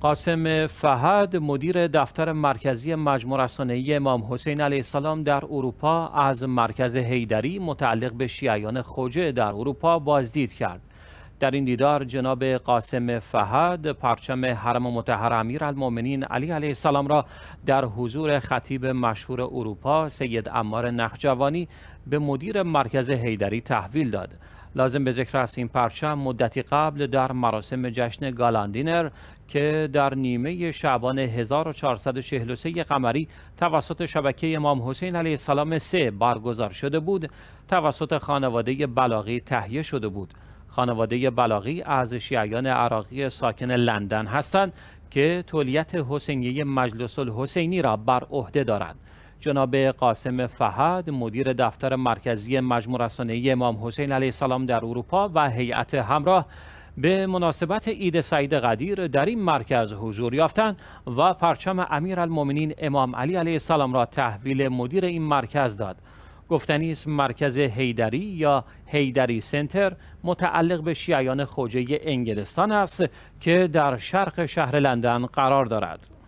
قاسم فهد مدیر دفتر مرکزی مجموع رسانه‌ای امام حسین علیه السلام در اروپا از مرکز هیدری متعلق به شیعیان خوجه در اروپا بازدید کرد. در این دیدار جناب قاسم فهد پرچم حرم متحر امیر المومنین علی علیه السلام را در حضور خطیب مشهور اروپا سید امار نخجوانی به مدیر مرکز هیدری تحویل داد. لازم به ذکر است این پرچم مدتی قبل در مراسم جشن گالاندینر که در نیمه شعبان 1443 قمری توسط شبکه امام حسین علیه السلام سه برگزار شده بود توسط خانواده بلاغی تهیه شده بود خانواده بلاغی از شیعیان عراقی ساکن لندن هستند که تولیت حسینی مجلس الحسینی را بر عهده دارند جناب قاسم فهد مدیر دفتر مرکزی مجموع رسانه امام حسین علیه السلام در اروپا و هیئت همراه به مناسبت عید سعید قدیر در این مرکز حضور یافتند و پرچم امیرالمؤمنین امام علی علیه السلام را تحویل مدیر این مرکز داد گفتنی است مرکز هیدری یا هیدری سنتر متعلق به شیعان خوجه انگلستان است که در شرق شهر لندن قرار دارد